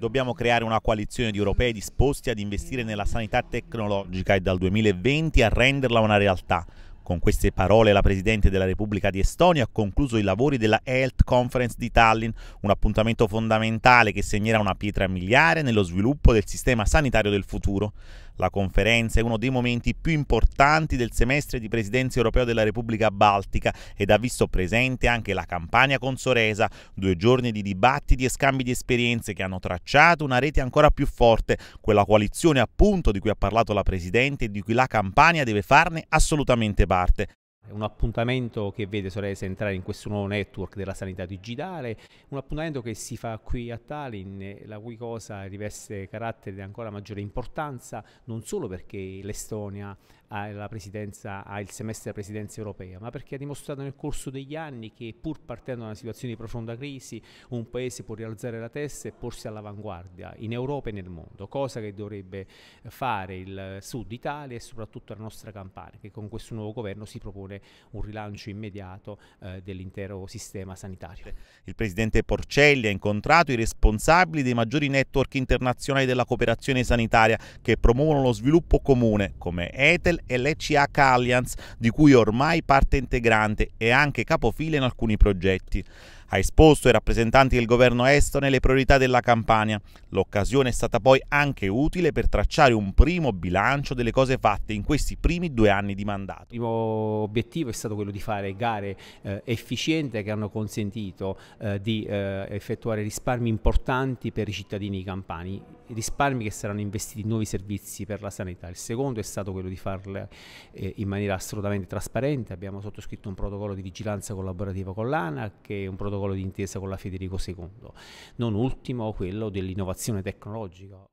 Dobbiamo creare una coalizione di europei disposti ad investire nella sanità tecnologica e dal 2020 a renderla una realtà. Con queste parole la Presidente della Repubblica di Estonia ha concluso i lavori della Health Conference di Tallinn, un appuntamento fondamentale che segnerà una pietra miliare nello sviluppo del sistema sanitario del futuro. La conferenza è uno dei momenti più importanti del semestre di presidenza europea della Repubblica Baltica ed ha visto presente anche la campagna con Soresa, due giorni di dibattiti e scambi di esperienze che hanno tracciato una rete ancora più forte, quella coalizione appunto di cui ha parlato la Presidente e di cui la campagna deve farne assolutamente parte un appuntamento che vede Sorese entrare in questo nuovo network della sanità digitale, un appuntamento che si fa qui a Tallinn, la cui cosa riveste carattere di ancora maggiore importanza, non solo perché l'Estonia ha, ha, il semestre della presidenza europea, ma perché ha dimostrato nel corso degli anni che pur partendo da una situazione di profonda crisi, un paese può rialzare la testa e porsi all'avanguardia in Europa e nel mondo, cosa che dovrebbe fare il sud Italia e soprattutto la nostra Campania, che con questo nuovo governo si propone un rilancio immediato eh, dell'intero sistema sanitario. Il presidente Porcelli ha incontrato i responsabili dei maggiori network internazionali della cooperazione sanitaria che promuovono lo sviluppo comune come ETEL e l'ECH Alliance di cui ormai parte integrante e anche capofila in alcuni progetti. Ha esposto ai rappresentanti del governo estone le priorità della campagna. L'occasione è stata poi anche utile per tracciare un primo bilancio delle cose fatte in questi primi due anni di mandato. Il primo obiettivo è stato quello di fare gare eh, efficienti che hanno consentito eh, di eh, effettuare risparmi importanti per i cittadini campani risparmi che saranno investiti in nuovi servizi per la sanità. Il secondo è stato quello di farle eh, in maniera assolutamente trasparente. Abbiamo sottoscritto un protocollo di vigilanza collaborativa con l'ANA che è un protocollo di intesa con la Federico II. Non ultimo quello dell'innovazione tecnologica.